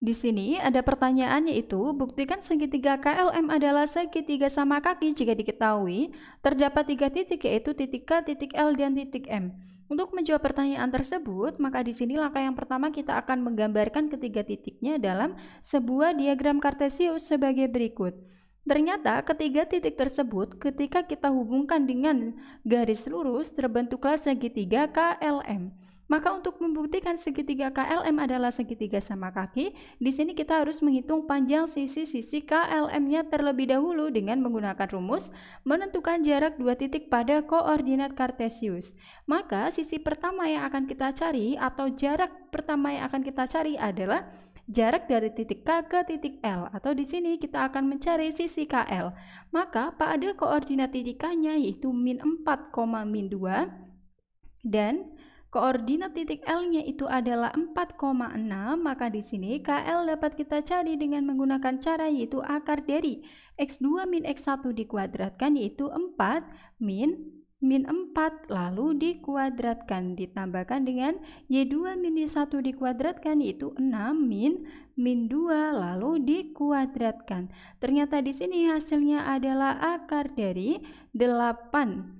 Di sini ada pertanyaan yaitu, buktikan segitiga KLM adalah segitiga sama kaki jika diketahui terdapat tiga titik yaitu titik K, titik L, dan titik M. Untuk menjawab pertanyaan tersebut, maka di sini langkah yang pertama kita akan menggambarkan ketiga titiknya dalam sebuah diagram kartesius sebagai berikut. Ternyata ketiga titik tersebut ketika kita hubungkan dengan garis lurus terbentuklah segitiga KLM. Maka untuk membuktikan segitiga KLM adalah segitiga sama kaki, di sini kita harus menghitung panjang sisi-sisi KLM-nya terlebih dahulu dengan menggunakan rumus menentukan jarak dua titik pada koordinat kartesius. Maka sisi pertama yang akan kita cari atau jarak pertama yang akan kita cari adalah jarak dari titik K ke titik L atau di sini kita akan mencari sisi KL. Maka pada koordinat titik K-nya yaitu min 4, min 2 dan koordinat titik L-nya itu adalah 4,6, maka di sini KL dapat kita cari dengan menggunakan cara yaitu akar dari X2 min X1 dikuadratkan yaitu 4 min min 4 lalu dikuadratkan ditambahkan dengan Y2 min Y1 dikuadratkan yaitu 6 min min 2 lalu dikuadratkan ternyata di sini hasilnya adalah akar dari 8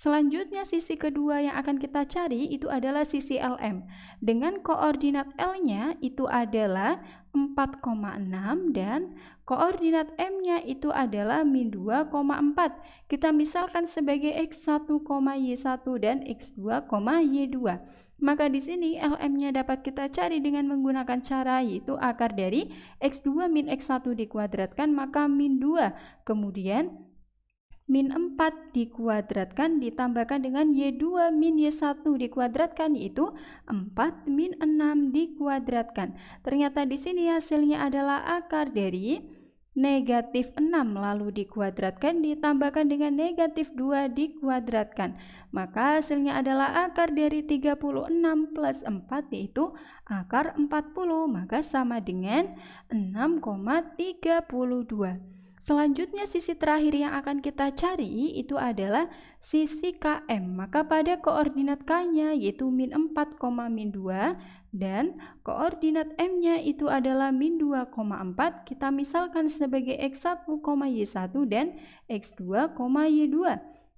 Selanjutnya sisi kedua yang akan kita cari itu adalah sisi LM. Dengan koordinat L-nya itu adalah 4,6 dan koordinat M-nya itu adalah min 2,4. Kita misalkan sebagai X1, Y1 dan X2, Y2. Maka di sini LM-nya dapat kita cari dengan menggunakan cara yaitu akar dari X2 min X1 dikuadratkan maka min 2. Kemudian min 4 dikuadratkan ditambahkan dengan Y2 min Y1 dikuadratkan yaitu 4 min 6 dikuadratkan. Ternyata di sini hasilnya adalah akar dari negatif 6 lalu dikuadratkan ditambahkan dengan negatif 2 dikuadratkan. Maka hasilnya adalah akar dari 36 plus 4 yaitu akar 40 maka sama dengan 6,32. Selanjutnya sisi terakhir yang akan kita cari itu adalah sisi KM. Maka pada koordinat K-nya yaitu min 4, min 2 dan koordinat M-nya itu adalah min 2,4. Kita misalkan sebagai X1, Y1 dan X2, Y2.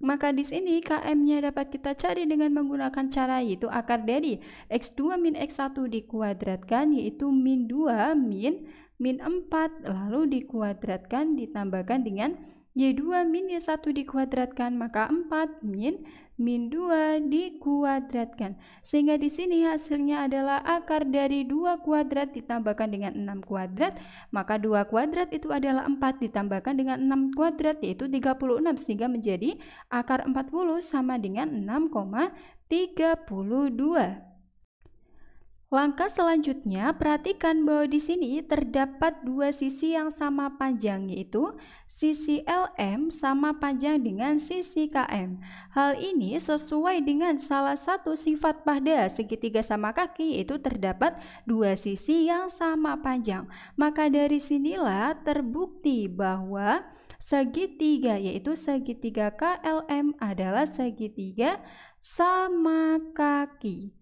Maka di sini KM-nya dapat kita cari dengan menggunakan cara yaitu akar dari X2 min X1 dikuadratkan yaitu min 2 min min 4 lalu dikuadratkan ditambahkan dengan Y2 min Y1 dikuadratkan maka 4 min min 2 dikuadratkan sehingga di sini hasilnya adalah akar dari 2 kuadrat ditambahkan dengan 6 kuadrat maka 2 kuadrat itu adalah 4 ditambahkan dengan 6 kuadrat yaitu 36 sehingga menjadi akar 40 sama dengan 6,32 Langkah selanjutnya, perhatikan bahwa di sini terdapat dua sisi yang sama panjang yaitu sisi LM sama panjang dengan sisi KM. Hal ini sesuai dengan salah satu sifat pada segitiga sama kaki yaitu terdapat dua sisi yang sama panjang. Maka dari sinilah terbukti bahwa segitiga yaitu segitiga KLM adalah segitiga sama kaki.